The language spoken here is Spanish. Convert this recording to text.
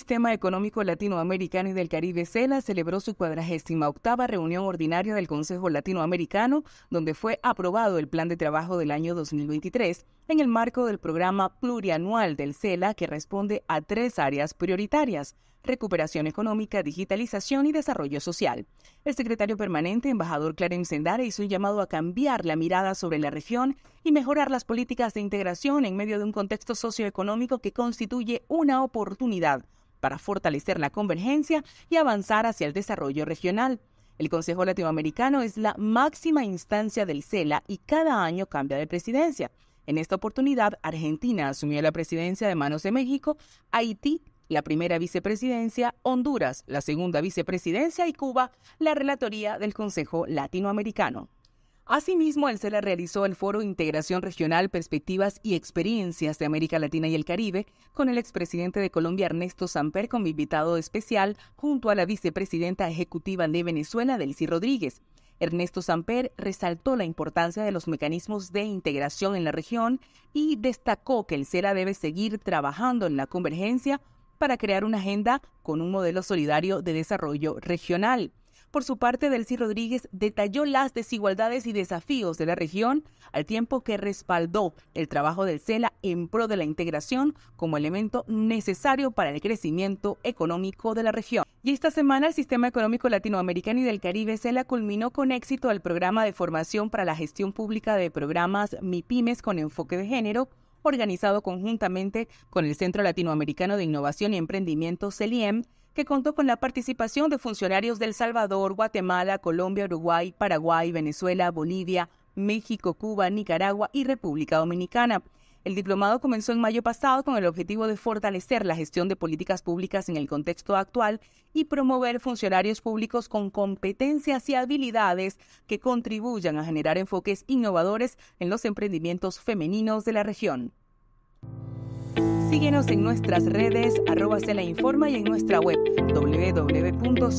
Sistema Económico Latinoamericano y del Caribe, (Sela) celebró su cuadragésima octava reunión ordinaria del Consejo Latinoamericano, donde fue aprobado el plan de trabajo del año 2023 en el marco del programa plurianual del CELA que responde a tres áreas prioritarias recuperación económica, digitalización y desarrollo social. El secretario permanente, embajador Clarence Sendara, hizo un llamado a cambiar la mirada sobre la región y mejorar las políticas de integración en medio de un contexto socioeconómico que constituye una oportunidad para fortalecer la convergencia y avanzar hacia el desarrollo regional. El Consejo Latinoamericano es la máxima instancia del CELA y cada año cambia de presidencia. En esta oportunidad, Argentina asumió la presidencia de manos de México, Haití la primera vicepresidencia, Honduras la segunda vicepresidencia y Cuba la relatoría del Consejo Latinoamericano. Asimismo, el CELA realizó el foro Integración Regional, Perspectivas y Experiencias de América Latina y el Caribe con el expresidente de Colombia Ernesto Samper como invitado especial junto a la vicepresidenta ejecutiva de Venezuela, Delcy Rodríguez. Ernesto Samper resaltó la importancia de los mecanismos de integración en la región y destacó que el CELA debe seguir trabajando en la convergencia para crear una agenda con un modelo solidario de desarrollo regional. Por su parte, Delcy Rodríguez detalló las desigualdades y desafíos de la región, al tiempo que respaldó el trabajo del CELA en pro de la integración como elemento necesario para el crecimiento económico de la región. Y esta semana el Sistema Económico Latinoamericano y del Caribe CELA culminó con éxito el programa de formación para la gestión pública de programas MIPIMES con enfoque de género, organizado conjuntamente con el Centro Latinoamericano de Innovación y Emprendimiento CELIEM que contó con la participación de funcionarios del Salvador, Guatemala, Colombia, Uruguay, Paraguay, Venezuela, Bolivia, México, Cuba, Nicaragua y República Dominicana. El diplomado comenzó en mayo pasado con el objetivo de fortalecer la gestión de políticas públicas en el contexto actual y promover funcionarios públicos con competencias y habilidades que contribuyan a generar enfoques innovadores en los emprendimientos femeninos de la región. Síguenos en nuestras redes arroba Cela Informa y en nuestra web www.cela.org.